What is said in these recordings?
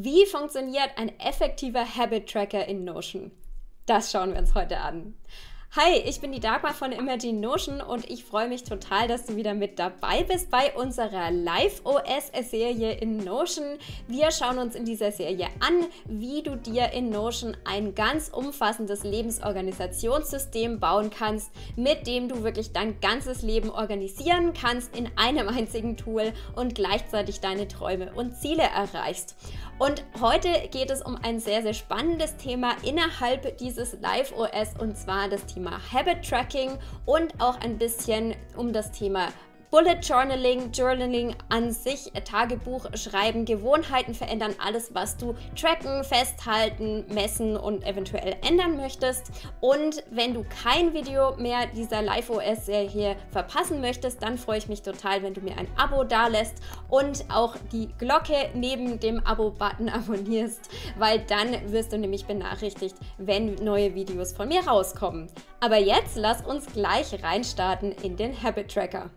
Wie funktioniert ein effektiver Habit Tracker in Notion? Das schauen wir uns heute an. Hi, ich bin die Dagmar von Imagine Notion und ich freue mich total, dass du wieder mit dabei bist bei unserer Live-OS-Serie in Notion. Wir schauen uns in dieser Serie an, wie du dir in Notion ein ganz umfassendes Lebensorganisationssystem bauen kannst, mit dem du wirklich dein ganzes Leben organisieren kannst in einem einzigen Tool und gleichzeitig deine Träume und Ziele erreichst. Und heute geht es um ein sehr, sehr spannendes Thema innerhalb dieses Live-OS und zwar das Thema Thema Habit Tracking und auch ein bisschen um das Thema Bullet Journaling, Journaling an sich, äh, Tagebuch schreiben, Gewohnheiten verändern, alles, was du tracken, festhalten, messen und eventuell ändern möchtest. Und wenn du kein Video mehr dieser Live OS Serie verpassen möchtest, dann freue ich mich total, wenn du mir ein Abo dalässt und auch die Glocke neben dem Abo-Button abonnierst, weil dann wirst du nämlich benachrichtigt, wenn neue Videos von mir rauskommen. Aber jetzt lass uns gleich reinstarten in den Habit Tracker.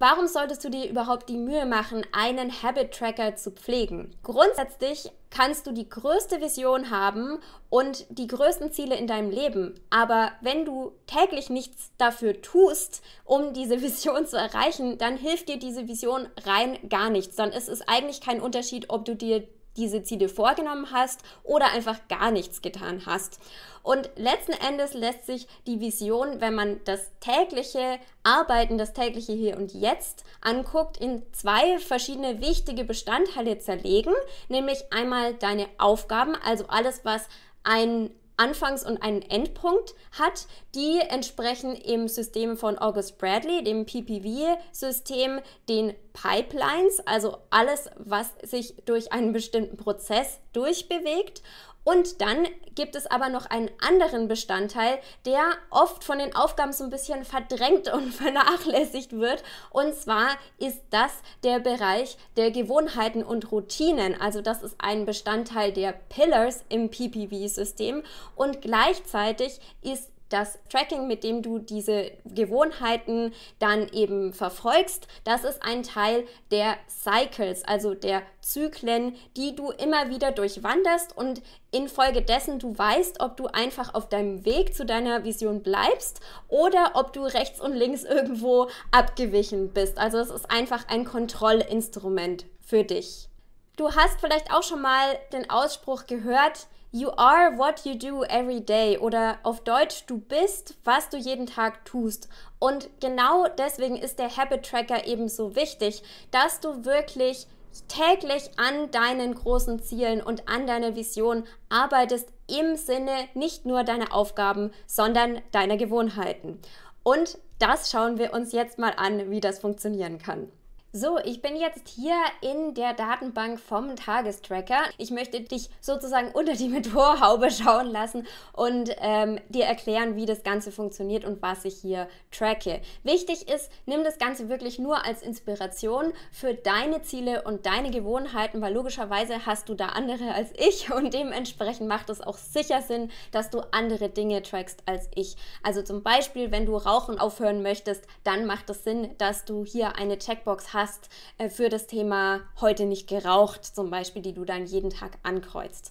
Warum solltest du dir überhaupt die Mühe machen, einen Habit Tracker zu pflegen? Grundsätzlich kannst du die größte Vision haben und die größten Ziele in deinem Leben. Aber wenn du täglich nichts dafür tust, um diese Vision zu erreichen, dann hilft dir diese Vision rein gar nichts. Dann ist es eigentlich kein Unterschied, ob du dir diese Ziele vorgenommen hast oder einfach gar nichts getan hast. Und letzten Endes lässt sich die Vision, wenn man das tägliche Arbeiten, das tägliche Hier und Jetzt anguckt, in zwei verschiedene wichtige Bestandteile zerlegen, nämlich einmal deine Aufgaben, also alles, was ein Anfangs- und einen Endpunkt hat. Die entsprechen im System von August Bradley, dem PPV-System, den Pipelines, also alles, was sich durch einen bestimmten Prozess durchbewegt. Und dann gibt es aber noch einen anderen Bestandteil, der oft von den Aufgaben so ein bisschen verdrängt und vernachlässigt wird. Und zwar ist das der Bereich der Gewohnheiten und Routinen. Also das ist ein Bestandteil der Pillars im PPV-System. Und gleichzeitig ist das Tracking, mit dem du diese Gewohnheiten dann eben verfolgst, das ist ein Teil der Cycles, also der Zyklen, die du immer wieder durchwanderst und infolgedessen du weißt, ob du einfach auf deinem Weg zu deiner Vision bleibst oder ob du rechts und links irgendwo abgewichen bist. Also es ist einfach ein Kontrollinstrument für dich. Du hast vielleicht auch schon mal den Ausspruch gehört, You are what you do every day oder auf Deutsch, du bist, was du jeden Tag tust. Und genau deswegen ist der Habit Tracker eben so wichtig, dass du wirklich täglich an deinen großen Zielen und an deiner Vision arbeitest im Sinne nicht nur deiner Aufgaben, sondern deiner Gewohnheiten. Und das schauen wir uns jetzt mal an, wie das funktionieren kann. So, ich bin jetzt hier in der Datenbank vom Tagestracker. Ich möchte dich sozusagen unter die Motorhaube schauen lassen und ähm, dir erklären, wie das Ganze funktioniert und was ich hier tracke. Wichtig ist, nimm das Ganze wirklich nur als Inspiration für deine Ziele und deine Gewohnheiten, weil logischerweise hast du da andere als ich und dementsprechend macht es auch sicher Sinn, dass du andere Dinge trackst als ich. Also zum Beispiel, wenn du Rauchen aufhören möchtest, dann macht es Sinn, dass du hier eine Checkbox hast hast äh, für das Thema heute nicht geraucht zum Beispiel, die du dann jeden Tag ankreuzt.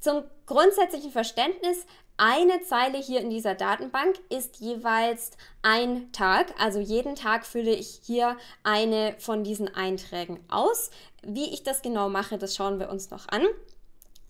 Zum grundsätzlichen Verständnis, eine Zeile hier in dieser Datenbank ist jeweils ein Tag, also jeden Tag fülle ich hier eine von diesen Einträgen aus. Wie ich das genau mache, das schauen wir uns noch an.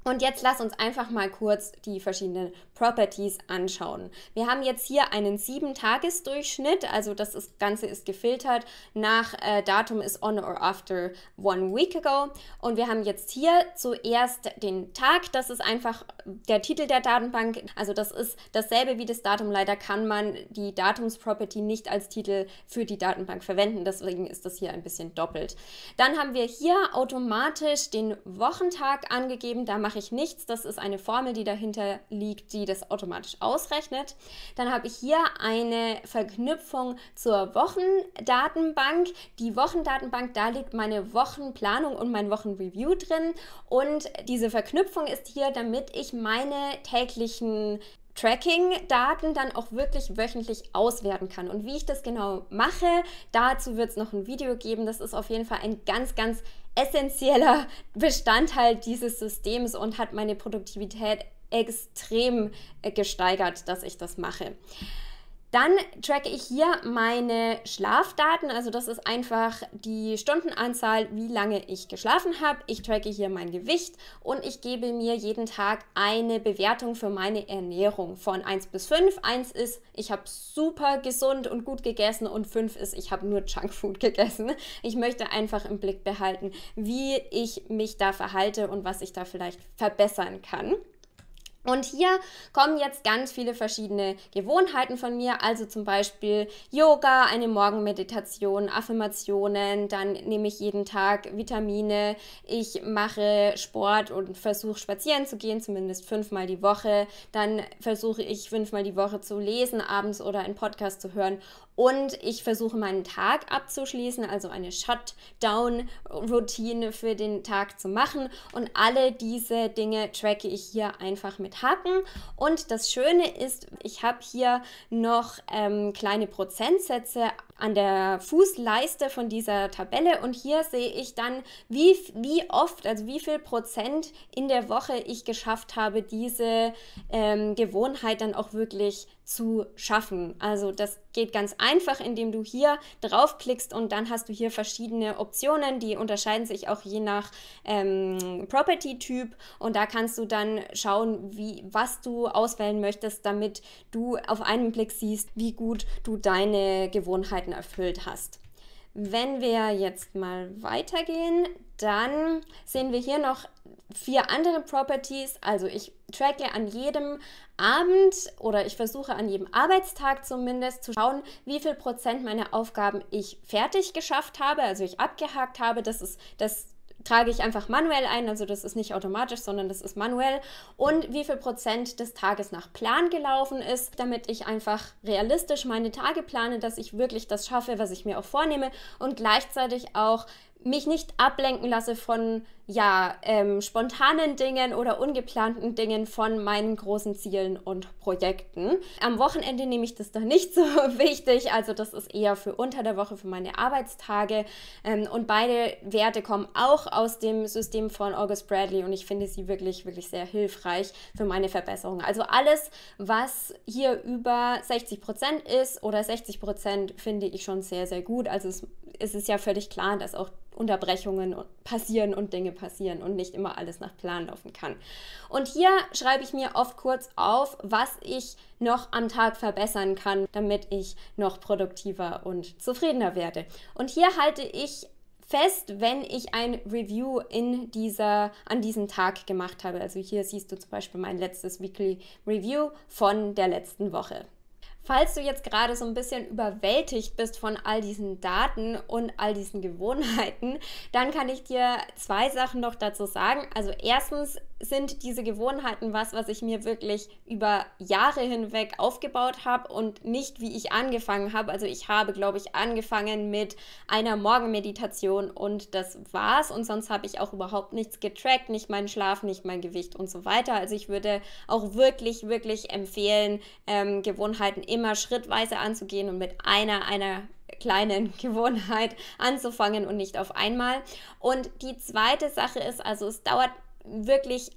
Und jetzt lass uns einfach mal kurz die verschiedenen Properties anschauen. Wir haben jetzt hier einen 7-Tages-Durchschnitt, also das ist, Ganze ist gefiltert nach äh, Datum ist on or after one week ago. Und wir haben jetzt hier zuerst den Tag, das ist einfach der Titel der Datenbank, also das ist dasselbe wie das Datum. Leider kann man die Datums-Property nicht als Titel für die Datenbank verwenden, deswegen ist das hier ein bisschen doppelt. Dann haben wir hier automatisch den Wochentag angegeben, da mache ich nichts. Das ist eine Formel, die dahinter liegt, die das automatisch ausrechnet. Dann habe ich hier eine Verknüpfung zur Wochendatenbank. Die Wochendatenbank, da liegt meine Wochenplanung und mein Wochenreview drin. Und diese Verknüpfung ist hier, damit ich meine täglichen Tracking-Daten dann auch wirklich wöchentlich auswerten kann. Und wie ich das genau mache, dazu wird es noch ein Video geben. Das ist auf jeden Fall ein ganz, ganz essentieller Bestandteil dieses Systems und hat meine Produktivität extrem äh, gesteigert, dass ich das mache. Dann tracke ich hier meine Schlafdaten, also das ist einfach die Stundenanzahl, wie lange ich geschlafen habe. Ich tracke hier mein Gewicht und ich gebe mir jeden Tag eine Bewertung für meine Ernährung von 1 bis 5. 1 ist, ich habe super gesund und gut gegessen und 5 ist, ich habe nur Junkfood gegessen. Ich möchte einfach im Blick behalten, wie ich mich da verhalte und was ich da vielleicht verbessern kann. Und hier kommen jetzt ganz viele verschiedene Gewohnheiten von mir, also zum Beispiel Yoga, eine Morgenmeditation, Affirmationen, dann nehme ich jeden Tag Vitamine, ich mache Sport und versuche spazieren zu gehen, zumindest fünfmal die Woche, dann versuche ich fünfmal die Woche zu lesen abends oder einen Podcast zu hören und ich versuche meinen Tag abzuschließen, also eine Shutdown-Routine für den Tag zu machen. Und alle diese Dinge tracke ich hier einfach mit Haken. Und das Schöne ist, ich habe hier noch ähm, kleine Prozentsätze an der Fußleiste von dieser Tabelle und hier sehe ich dann, wie, wie oft, also wie viel Prozent in der Woche ich geschafft habe, diese ähm, Gewohnheit dann auch wirklich zu schaffen. Also das geht ganz einfach, indem du hier draufklickst und dann hast du hier verschiedene Optionen, die unterscheiden sich auch je nach ähm, Property-Typ und da kannst du dann schauen, wie, was du auswählen möchtest, damit du auf einen Blick siehst, wie gut du deine Gewohnheiten Möglichkeiten erfüllt hast. Wenn wir jetzt mal weitergehen, dann sehen wir hier noch vier andere Properties. Also ich tracke an jedem Abend oder ich versuche an jedem Arbeitstag zumindest zu schauen, wie viel Prozent meiner Aufgaben ich fertig geschafft habe, also ich abgehakt habe. Das ist das trage ich einfach manuell ein, also das ist nicht automatisch, sondern das ist manuell und wie viel Prozent des Tages nach Plan gelaufen ist, damit ich einfach realistisch meine Tage plane, dass ich wirklich das schaffe, was ich mir auch vornehme und gleichzeitig auch mich nicht ablenken lasse von ja, ähm, spontanen Dingen oder ungeplanten Dingen von meinen großen Zielen und Projekten. Am Wochenende nehme ich das doch nicht so wichtig, also das ist eher für unter der Woche, für meine Arbeitstage. Ähm, und beide Werte kommen auch aus dem System von August Bradley und ich finde sie wirklich, wirklich sehr hilfreich für meine Verbesserung. Also alles, was hier über 60% Prozent ist oder 60%, Prozent finde ich schon sehr, sehr gut. Also es, es ist ja völlig klar, dass auch Unterbrechungen passieren und Dinge passieren und nicht immer alles nach Plan laufen kann. Und hier schreibe ich mir oft kurz auf, was ich noch am Tag verbessern kann, damit ich noch produktiver und zufriedener werde. Und hier halte ich fest, wenn ich ein Review in dieser, an diesem Tag gemacht habe. Also hier siehst du zum Beispiel mein letztes Weekly Review von der letzten Woche. Falls du jetzt gerade so ein bisschen überwältigt bist von all diesen Daten und all diesen Gewohnheiten, dann kann ich dir zwei Sachen noch dazu sagen. Also erstens, sind diese Gewohnheiten was, was ich mir wirklich über Jahre hinweg aufgebaut habe und nicht wie ich angefangen habe. Also ich habe, glaube ich, angefangen mit einer Morgenmeditation und das war's. Und sonst habe ich auch überhaupt nichts getrackt, nicht meinen Schlaf, nicht mein Gewicht und so weiter. Also ich würde auch wirklich, wirklich empfehlen, ähm, Gewohnheiten immer schrittweise anzugehen und mit einer, einer kleinen Gewohnheit anzufangen und nicht auf einmal. Und die zweite Sache ist, also es dauert wirklich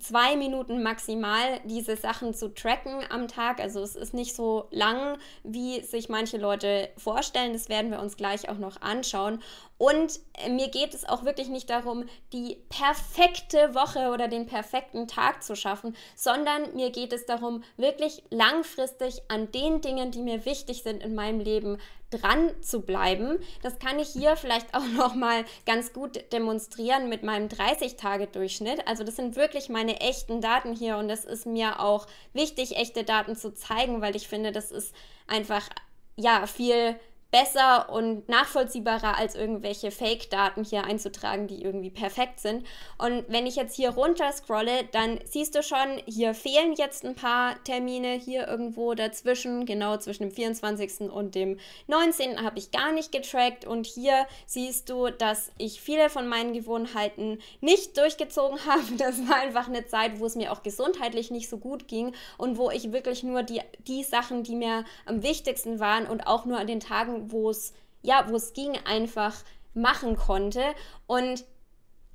zwei Minuten maximal diese Sachen zu tracken am Tag. Also es ist nicht so lang, wie sich manche Leute vorstellen. Das werden wir uns gleich auch noch anschauen. Und äh, mir geht es auch wirklich nicht darum, die perfekte Woche oder den perfekten Tag zu schaffen, sondern mir geht es darum, wirklich langfristig an den Dingen, die mir wichtig sind in meinem Leben, dran zu bleiben. Das kann ich hier vielleicht auch noch mal ganz gut demonstrieren mit meinem 30-Tage-Durchschnitt. Also das sind wirklich meine echten Daten hier und es ist mir auch wichtig, echte Daten zu zeigen, weil ich finde, das ist einfach ja viel besser und nachvollziehbarer als irgendwelche Fake-Daten hier einzutragen, die irgendwie perfekt sind. Und wenn ich jetzt hier runter scrolle, dann siehst du schon, hier fehlen jetzt ein paar Termine hier irgendwo dazwischen. Genau zwischen dem 24. und dem 19. habe ich gar nicht getrackt. Und hier siehst du, dass ich viele von meinen Gewohnheiten nicht durchgezogen habe. Das war einfach eine Zeit, wo es mir auch gesundheitlich nicht so gut ging und wo ich wirklich nur die, die Sachen, die mir am wichtigsten waren und auch nur an den Tagen, wo es ja, wo es ging, einfach machen konnte und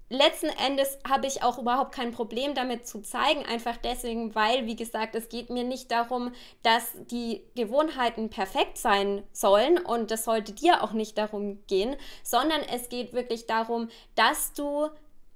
letzten Endes habe ich auch überhaupt kein Problem damit zu zeigen, einfach deswegen, weil, wie gesagt, es geht mir nicht darum, dass die Gewohnheiten perfekt sein sollen und das sollte dir auch nicht darum gehen, sondern es geht wirklich darum, dass du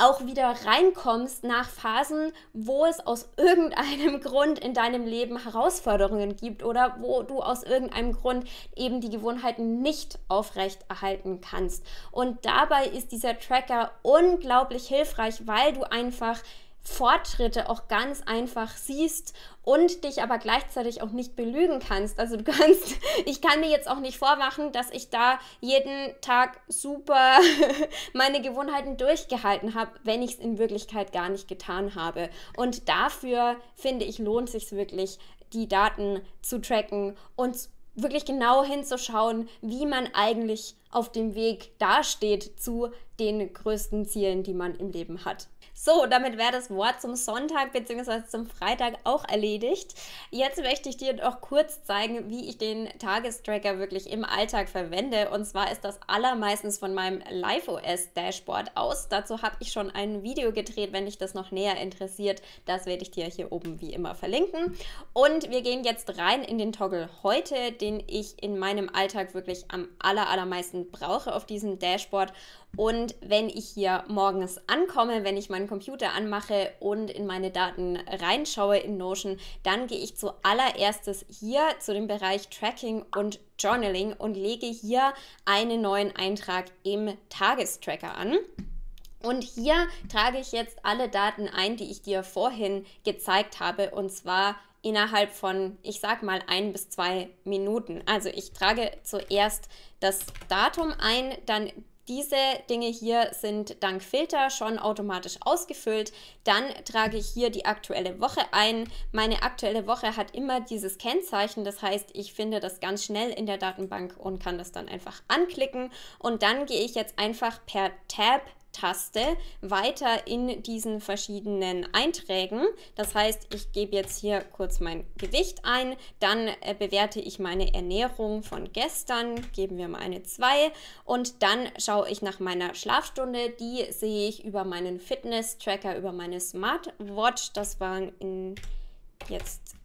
auch wieder reinkommst nach Phasen, wo es aus irgendeinem Grund in deinem Leben Herausforderungen gibt oder wo du aus irgendeinem Grund eben die Gewohnheiten nicht aufrechterhalten kannst. Und dabei ist dieser Tracker unglaublich hilfreich, weil du einfach Fortschritte auch ganz einfach siehst und dich aber gleichzeitig auch nicht belügen kannst. Also du kannst, ich kann mir jetzt auch nicht vormachen, dass ich da jeden Tag super meine Gewohnheiten durchgehalten habe, wenn ich es in Wirklichkeit gar nicht getan habe. Und dafür finde ich, lohnt sich wirklich, die Daten zu tracken und wirklich genau hinzuschauen, wie man eigentlich auf dem Weg dasteht zu den größten Zielen, die man im Leben hat. So, damit wäre das Wort zum Sonntag bzw. zum Freitag auch erledigt. Jetzt möchte ich dir noch kurz zeigen, wie ich den Tagestracker wirklich im Alltag verwende. Und zwar ist das allermeistens von meinem LiveOS-Dashboard aus. Dazu habe ich schon ein Video gedreht, wenn dich das noch näher interessiert. Das werde ich dir hier oben wie immer verlinken. Und wir gehen jetzt rein in den Toggle heute, den ich in meinem Alltag wirklich am allermeisten brauche auf diesem Dashboard. Und wenn ich hier morgens ankomme, wenn ich meinen Computer anmache und in meine Daten reinschaue in Notion, dann gehe ich zuallererstes hier zu dem Bereich Tracking und Journaling und lege hier einen neuen Eintrag im Tagestracker an. Und hier trage ich jetzt alle Daten ein, die ich dir vorhin gezeigt habe, und zwar innerhalb von, ich sag mal, ein bis zwei Minuten. Also ich trage zuerst das Datum ein, dann diese Dinge hier sind dank Filter schon automatisch ausgefüllt. Dann trage ich hier die aktuelle Woche ein. Meine aktuelle Woche hat immer dieses Kennzeichen. Das heißt, ich finde das ganz schnell in der Datenbank und kann das dann einfach anklicken. Und dann gehe ich jetzt einfach per Tab Taste weiter in diesen verschiedenen Einträgen. Das heißt, ich gebe jetzt hier kurz mein Gewicht ein, dann äh, bewerte ich meine Ernährung von gestern, geben wir mal eine 2 und dann schaue ich nach meiner Schlafstunde. Die sehe ich über meinen Fitness-Tracker, über meine Smartwatch. Das waren in jetzt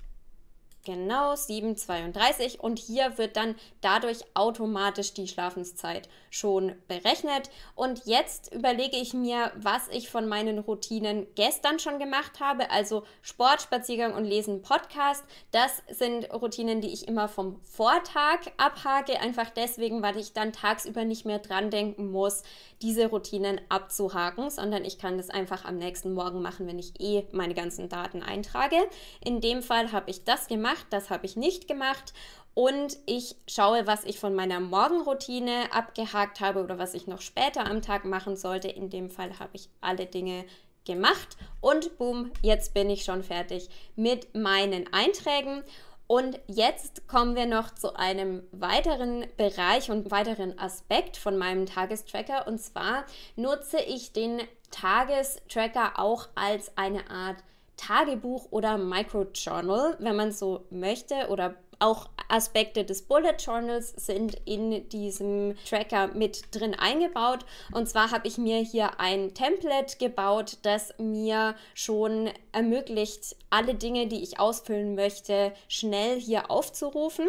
Genau, 7,32 und hier wird dann dadurch automatisch die Schlafenszeit schon berechnet. Und jetzt überlege ich mir, was ich von meinen Routinen gestern schon gemacht habe, also Sport, Spaziergang und Lesen, Podcast. Das sind Routinen, die ich immer vom Vortag abhake, einfach deswegen, weil ich dann tagsüber nicht mehr dran denken muss, diese Routinen abzuhaken, sondern ich kann das einfach am nächsten Morgen machen, wenn ich eh meine ganzen Daten eintrage. In dem Fall habe ich das gemacht, das habe ich nicht gemacht und ich schaue, was ich von meiner Morgenroutine abgehakt habe oder was ich noch später am Tag machen sollte. In dem Fall habe ich alle Dinge gemacht und boom, jetzt bin ich schon fertig mit meinen Einträgen. Und jetzt kommen wir noch zu einem weiteren Bereich und weiteren Aspekt von meinem Tagestracker. Und zwar nutze ich den Tagestracker auch als eine Art Tagebuch oder Microjournal, wenn man so möchte, oder auch Aspekte des Bullet Journals sind in diesem Tracker mit drin eingebaut. Und zwar habe ich mir hier ein Template gebaut, das mir schon ermöglicht, alle Dinge, die ich ausfüllen möchte, schnell hier aufzurufen.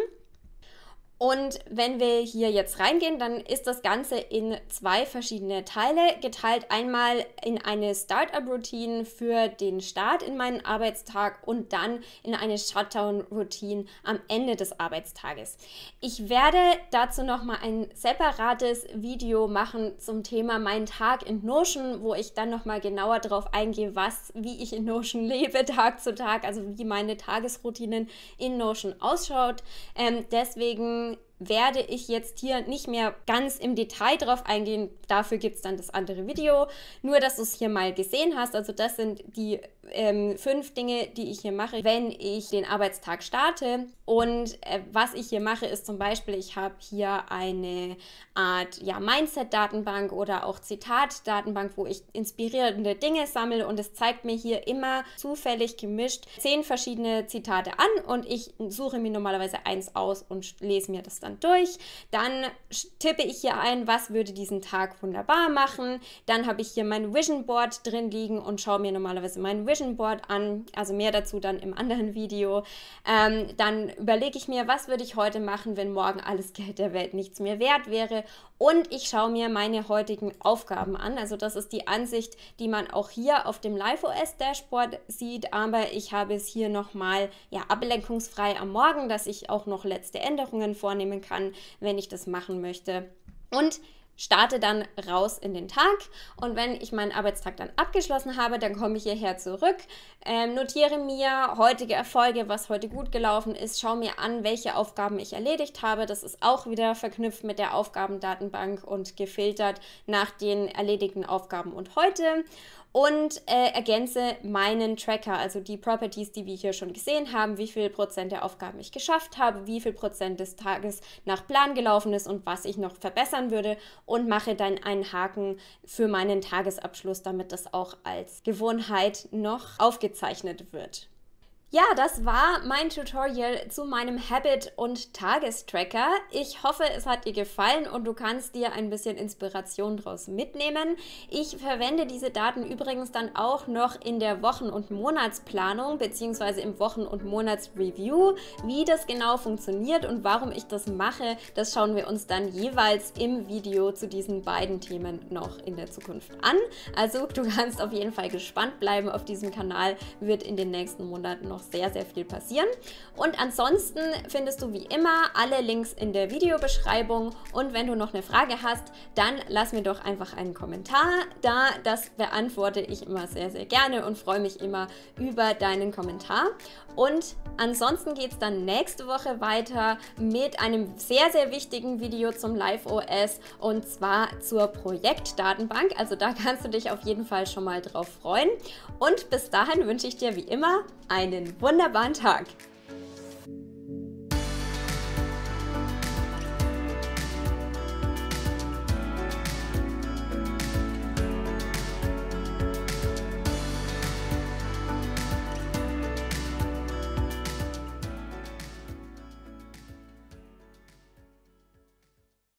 Und wenn wir hier jetzt reingehen, dann ist das Ganze in zwei verschiedene Teile geteilt. Einmal in eine Startup-Routine für den Start in meinen Arbeitstag und dann in eine Shutdown-Routine am Ende des Arbeitstages. Ich werde dazu nochmal ein separates Video machen zum Thema meinen Tag in Notion, wo ich dann nochmal genauer darauf eingehe, was, wie ich in Notion lebe Tag zu Tag, also wie meine Tagesroutinen in Notion ausschaut. Ähm, deswegen doing werde ich jetzt hier nicht mehr ganz im Detail drauf eingehen. Dafür gibt es dann das andere Video. Nur, dass du es hier mal gesehen hast. Also das sind die ähm, fünf Dinge, die ich hier mache, wenn ich den Arbeitstag starte. Und äh, was ich hier mache, ist zum Beispiel, ich habe hier eine Art ja, Mindset-Datenbank oder auch Zitat-Datenbank, wo ich inspirierende Dinge sammle. Und es zeigt mir hier immer zufällig gemischt zehn verschiedene Zitate an. Und ich suche mir normalerweise eins aus und lese mir das dann Abstand durch. Dann tippe ich hier ein, was würde diesen Tag wunderbar machen. Dann habe ich hier mein Vision Board drin liegen und schaue mir normalerweise mein Vision Board an. Also mehr dazu dann im anderen Video. Ähm, dann überlege ich mir, was würde ich heute machen, wenn morgen alles Geld der Welt nichts mehr wert wäre. Und ich schaue mir meine heutigen Aufgaben an. Also das ist die Ansicht, die man auch hier auf dem LiveOS Dashboard sieht. Aber ich habe es hier nochmal ja, ablenkungsfrei am Morgen, dass ich auch noch letzte Änderungen vornehmen holen kann, wenn ich das machen möchte. Und starte dann raus in den Tag und wenn ich meinen Arbeitstag dann abgeschlossen habe, dann komme ich hierher zurück, ähm, notiere mir heutige Erfolge, was heute gut gelaufen ist, schaue mir an, welche Aufgaben ich erledigt habe. Das ist auch wieder verknüpft mit der Aufgabendatenbank und gefiltert nach den erledigten Aufgaben und heute und äh, ergänze meinen Tracker, also die Properties, die wir hier schon gesehen haben, wie viel Prozent der Aufgaben ich geschafft habe, wie viel Prozent des Tages nach Plan gelaufen ist und was ich noch verbessern würde und mache dann einen Haken für meinen Tagesabschluss, damit das auch als Gewohnheit noch aufgezeichnet wird. Ja, das war mein Tutorial zu meinem Habit- und Tagestracker. Ich hoffe, es hat dir gefallen und du kannst dir ein bisschen Inspiration daraus mitnehmen. Ich verwende diese Daten übrigens dann auch noch in der Wochen- und Monatsplanung bzw. im Wochen- und Monatsreview. Wie das genau funktioniert und warum ich das mache, das schauen wir uns dann jeweils im Video zu diesen beiden Themen noch in der Zukunft an. Also du kannst auf jeden Fall gespannt bleiben auf diesem Kanal, wird in den nächsten Monaten noch noch sehr, sehr viel passieren. Und ansonsten findest du wie immer alle Links in der Videobeschreibung. Und wenn du noch eine Frage hast, dann lass mir doch einfach einen Kommentar da. Das beantworte ich immer sehr, sehr gerne und freue mich immer über deinen Kommentar. Und ansonsten geht es dann nächste Woche weiter mit einem sehr, sehr wichtigen Video zum Live OS und zwar zur Projektdatenbank. Also da kannst du dich auf jeden Fall schon mal drauf freuen. Und bis dahin wünsche ich dir wie immer einen wunderbaren Tag.